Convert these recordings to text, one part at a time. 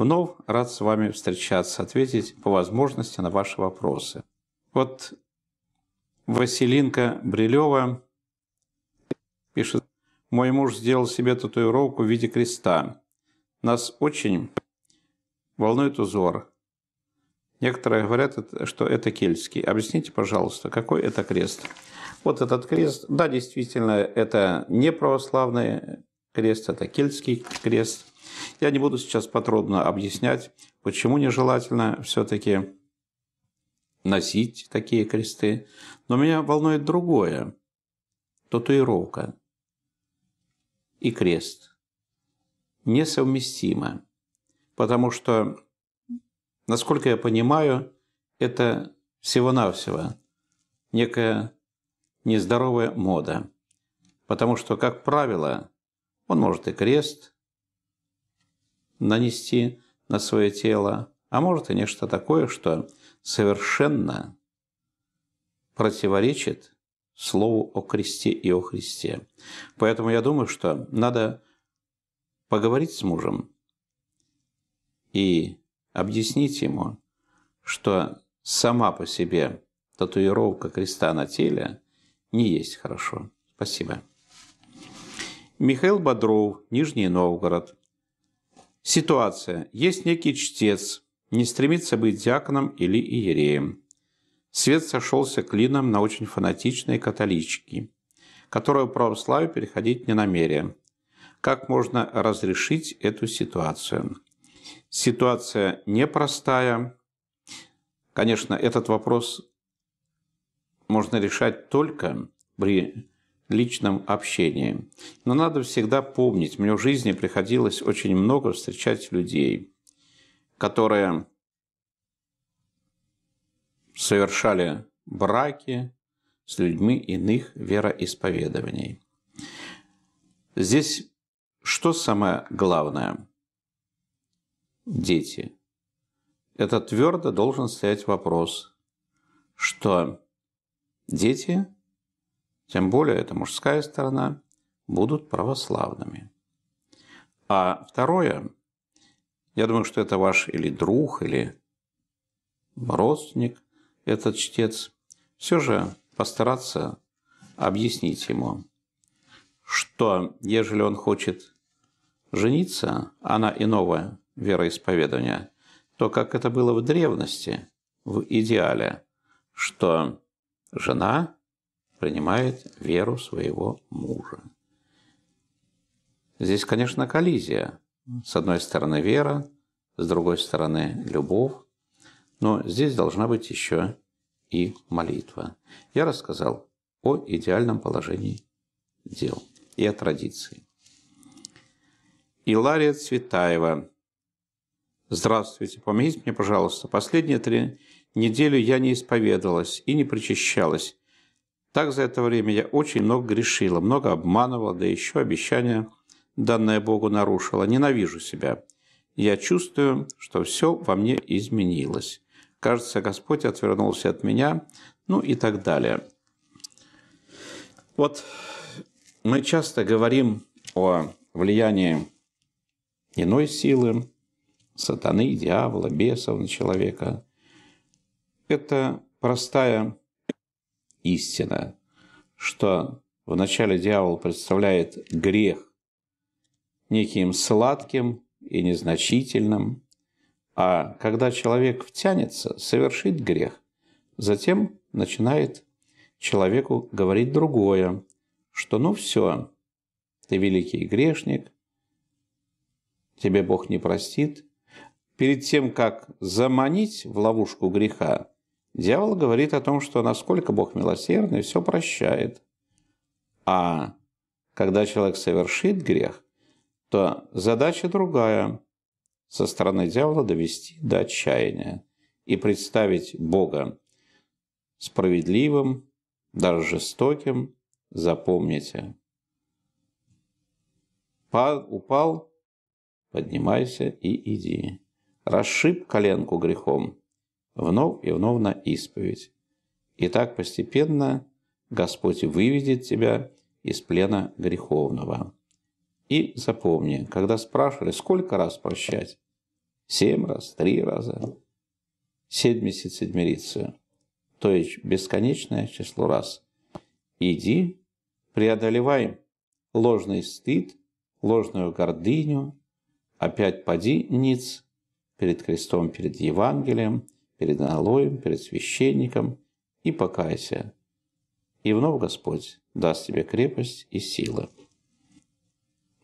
Вновь рад с вами встречаться, ответить по возможности на ваши вопросы. Вот Василинка Брилева пишет, «Мой муж сделал себе татуировку в виде креста. Нас очень волнует узор. Некоторые говорят, что это кельтский. Объясните, пожалуйста, какой это крест?» Вот этот крест, да, действительно, это не православный крест, это кельтский крест. Я не буду сейчас подробно объяснять, почему нежелательно все-таки носить такие кресты, но меня волнует другое – татуировка и крест несовместимы, потому что, насколько я понимаю, это всего-навсего некая нездоровая мода, потому что, как правило, он может и крест нанести на свое тело, а может и нечто такое, что совершенно противоречит слову о кресте и о Христе. Поэтому я думаю, что надо поговорить с мужем и объяснить ему, что сама по себе татуировка креста на теле не есть хорошо. Спасибо. Михаил Бодров, Нижний Новгород. Ситуация. Есть некий чтец, не стремится быть диаконом или иереем. Свет сошелся клином на очень фанатичные католички, в православие переходить не намерен. Как можно разрешить эту ситуацию? Ситуация непростая. Конечно, этот вопрос можно решать только при личном общении. Но надо всегда помнить, мне в жизни приходилось очень много встречать людей, которые совершали браки с людьми иных вероисповедований. Здесь что самое главное? Дети. Это твердо должен стоять вопрос, что дети – тем более это мужская сторона, будут православными. А второе, я думаю, что это ваш или друг, или родственник, этот чтец, все же постараться объяснить ему, что ежели он хочет жениться, она и новое вероисповедание, то как это было в древности, в идеале, что жена принимает веру своего мужа. Здесь, конечно, коллизия. С одной стороны вера, с другой стороны любовь, но здесь должна быть еще и молитва. Я рассказал о идеальном положении дел и о традиции. Илария Цветаева. Здравствуйте, помогите мне, пожалуйста. Последние три недели я не исповедовалась и не причащалась. Так за это время я очень много грешила, много обманывала, да еще обещания, данное Богу, нарушила. Ненавижу себя. Я чувствую, что все во мне изменилось. Кажется, Господь отвернулся от меня, ну и так далее. Вот мы часто говорим о влиянии иной силы, сатаны, дьявола, бесов на человека. Это простая истина, что вначале дьявол представляет грех неким сладким и незначительным, а когда человек втянется, совершит грех, затем начинает человеку говорить другое, что ну все, ты великий грешник, тебе Бог не простит. Перед тем, как заманить в ловушку греха, Дьявол говорит о том, что насколько Бог милосердный, все прощает. А когда человек совершит грех, то задача другая со стороны дьявола довести до отчаяния и представить Бога справедливым, даже жестоким, запомните. упал, поднимайся и иди. Расшиб коленку грехом, вновь и вновь на исповедь. И так постепенно Господь выведет тебя из плена греховного. И запомни, когда спрашивали, сколько раз прощать? Семь раз, три раза, семьдесят седмирицию. То есть бесконечное число раз. Иди, преодолевай ложный стыд, ложную гордыню, опять поди ниц перед крестом, перед Евангелием – перед аналоем, перед священником и покайся. И вновь Господь даст тебе крепость и силы.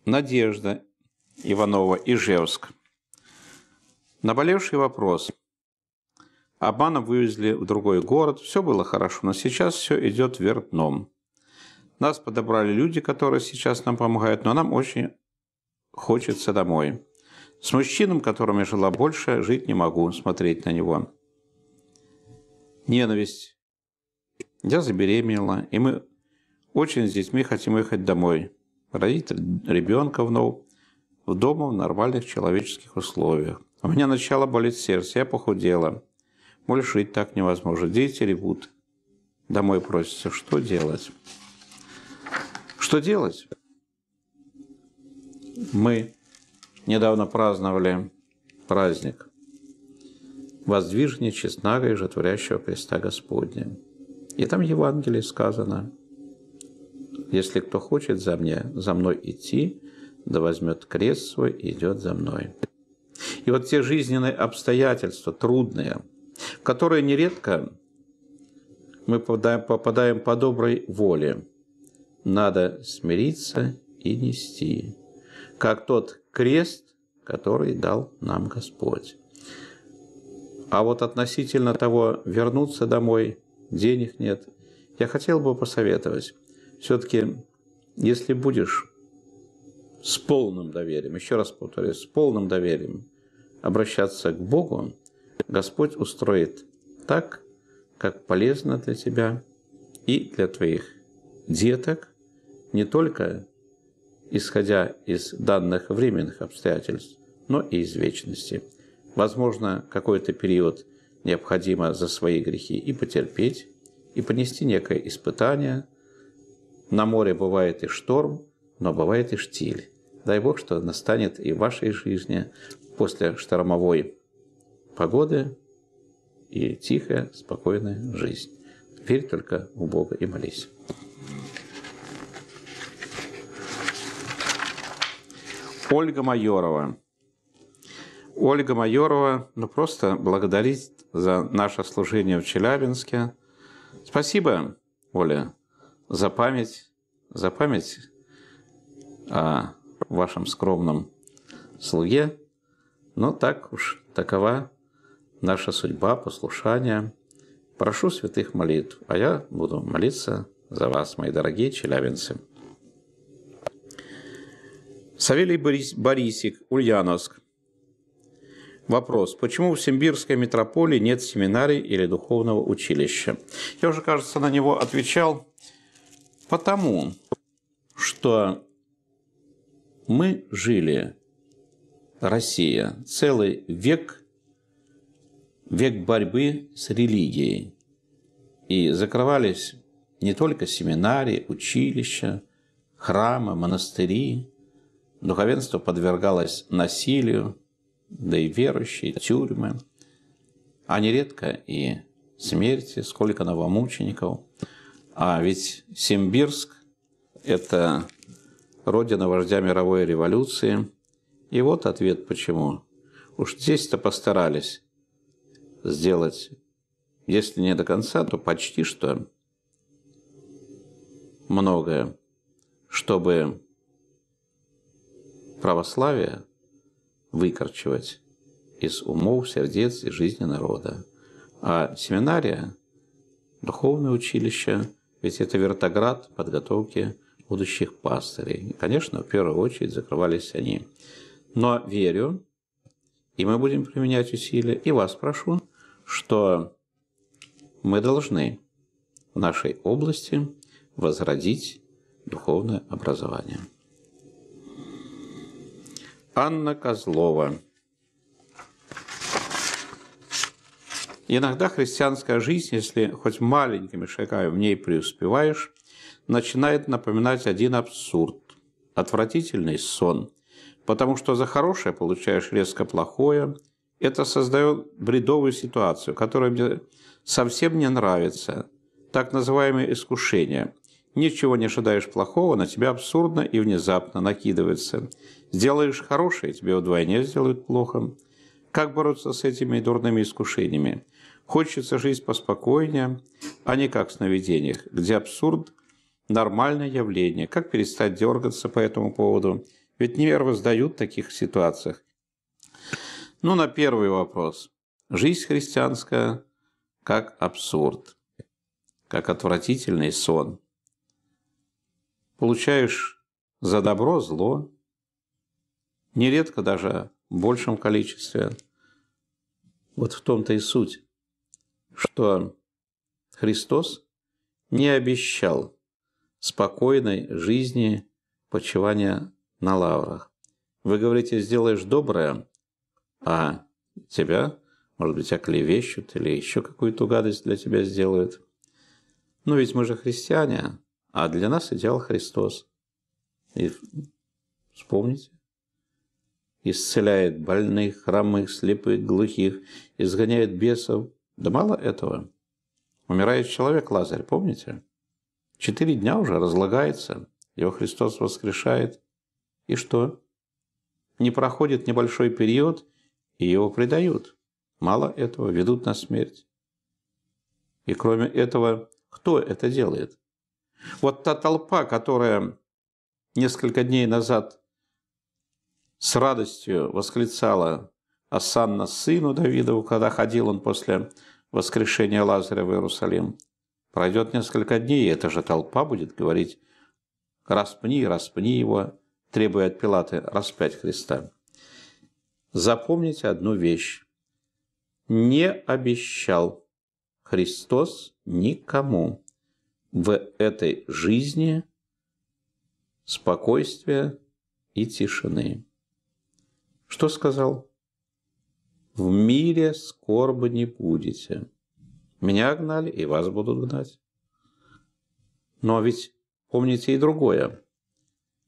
Надежда Иванова, Ижевск. Наболевший вопрос. Обманом вывезли в другой город, все было хорошо, но сейчас все идет вверх дном. Нас подобрали люди, которые сейчас нам помогают, но нам очень хочется домой. С мужчином, которым я жила больше, жить не могу, смотреть на него ненависть. Я забеременела, и мы очень с детьми хотим ехать домой, родить ребенка вновь, в дома в нормальных человеческих условиях. У меня начало болеть сердце, я похудела. Больше жить так невозможно. Дети ревут. Домой просятся. Что делать? Что делать? Мы недавно праздновали праздник воздвижни честного и жотворящего креста Господня. И там в Евангелии сказано, «Если кто хочет за, мне, за мной идти, да возьмет крест свой и идет за мной». И вот те жизненные обстоятельства, трудные, в которые нередко мы попадаем по доброй воле, надо смириться и нести, как тот крест, который дал нам Господь. А вот относительно того, вернуться домой, денег нет, я хотел бы посоветовать. Все-таки, если будешь с полным доверием, еще раз повторюсь, с полным доверием обращаться к Богу, Господь устроит так, как полезно для тебя и для твоих деток, не только исходя из данных временных обстоятельств, но и из вечности. Возможно, какой-то период необходимо за свои грехи и потерпеть, и понести некое испытание. На море бывает и шторм, но бывает и штиль. Дай Бог, что настанет и в вашей жизни после штормовой погоды и тихая, спокойная жизнь. Верь только у Бога и молись. Ольга Майорова. Ольга Майорова, ну просто благодарить за наше служение в Челябинске. Спасибо, Оля, за память, за память о вашем скромном слуге. Но ну, так уж такова наша судьба, послушание. Прошу святых молитв, а я буду молиться за вас, мои дорогие челябинцы. Савелий Борис, Борисик, Ульяновск. Вопрос. Почему в Симбирской митрополии нет семинарий или духовного училища? Я уже, кажется, на него отвечал. Потому что мы жили, Россия, целый век, век борьбы с религией. И закрывались не только семинарии, училища, храмы, монастыри. Духовенство подвергалось насилию, да и верующие, тюрьмы, а нередко и смерти, сколько новомучеников. А ведь Симбирск – это родина вождя мировой революции. И вот ответ почему. Уж здесь-то постарались сделать, если не до конца, то почти что многое, чтобы православие – выкорчевать из умов, сердец и жизни народа. А семинария, духовное училище, ведь это вертоград подготовки будущих пастырей. И, конечно, в первую очередь закрывались они. Но верю, и мы будем применять усилия, и вас прошу, что мы должны в нашей области возродить духовное образование. Анна Козлова. Иногда христианская жизнь, если хоть маленькими шагами в ней преуспеваешь, начинает напоминать один абсурд – отвратительный сон. Потому что за хорошее получаешь резко плохое. Это создает бредовую ситуацию, которая мне совсем не нравится. Так называемые искушения – Ничего не ожидаешь плохого, на тебя абсурдно и внезапно накидывается. Сделаешь хорошее, тебе вдвойне сделают плохо. Как бороться с этими дурными искушениями? Хочется жить поспокойнее, а не как в сновидениях, где абсурд – нормальное явление. Как перестать дергаться по этому поводу? Ведь нервы сдают в таких ситуациях. Ну, на первый вопрос. Жизнь христианская как абсурд, как отвратительный сон – Получаешь за добро зло, нередко даже в большем количестве. Вот в том-то и суть, что Христос не обещал спокойной жизни почивания на лаврах. Вы говорите, сделаешь доброе, а тебя, может быть, оклевещут или еще какую-то гадость для тебя сделают. Но ведь мы же христиане, а для нас идеал Христос. И вспомните, исцеляет больных, хромых, слепых, глухих, изгоняет бесов. Да мало этого. Умирает человек Лазарь, помните? Четыре дня уже разлагается, его Христос воскрешает. И что? Не проходит небольшой период, и его предают. Мало этого, ведут на смерть. И кроме этого, кто это делает? Вот та толпа, которая несколько дней назад с радостью восклицала «Асанна сыну Давидову», когда ходил он после воскрешения Лазаря в Иерусалим. Пройдет несколько дней, и эта же толпа будет говорить «Распни, распни его», требуя от Пилаты распять Христа. Запомните одну вещь. Не обещал Христос никому в этой жизни спокойствия и тишины. Что сказал? В мире скорбы не будете. Меня гнали, и вас будут гнать. Но ведь помните и другое.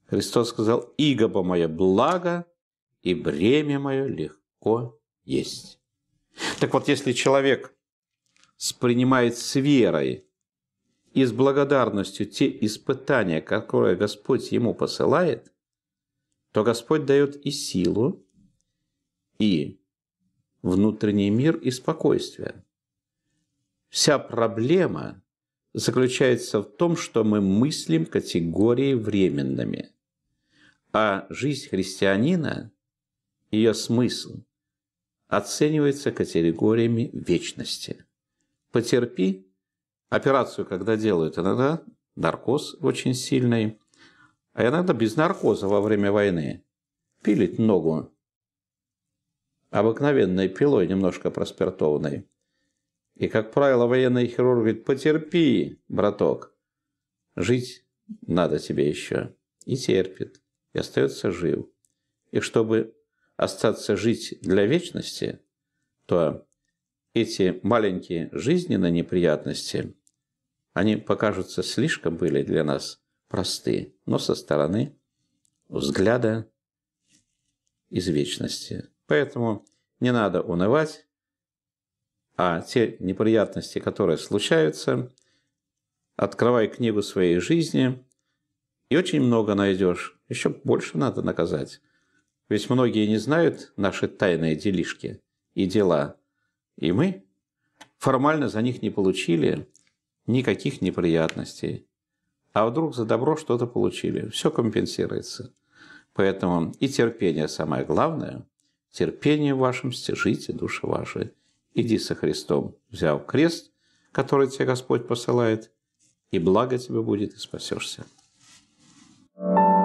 Христос сказал, "Игоба мое благо, и бремя мое легко есть». Так вот, если человек спринимает с верой и с благодарностью те испытания, которые Господь ему посылает, то Господь дает и силу, и внутренний мир, и спокойствие. Вся проблема заключается в том, что мы мыслим категории временными, а жизнь христианина, ее смысл, оценивается категориями вечности. Потерпи операцию, когда делают, иногда наркоз очень сильный, а иногда без наркоза во время войны. Пилить ногу обыкновенной пилой, немножко проспиртованной. И, как правило, военный хирург говорит, потерпи, браток, жить надо тебе еще. И терпит, и остается жив. И чтобы остаться жить для вечности, то эти маленькие жизненные неприятности, они покажутся слишком были для нас просты, но со стороны взгляда из вечности. Поэтому не надо унывать, а те неприятности, которые случаются, открывай книгу своей жизни, и очень много найдешь. Еще больше надо наказать. Ведь многие не знают наши тайные делишки и дела – и мы формально за них не получили никаких неприятностей. А вдруг за добро что-то получили. Все компенсируется. Поэтому и терпение самое главное. Терпение в вашем стяжите души ваши. Иди со Христом, взяв крест, который тебе Господь посылает, и благо тебе будет, и спасешься. thank you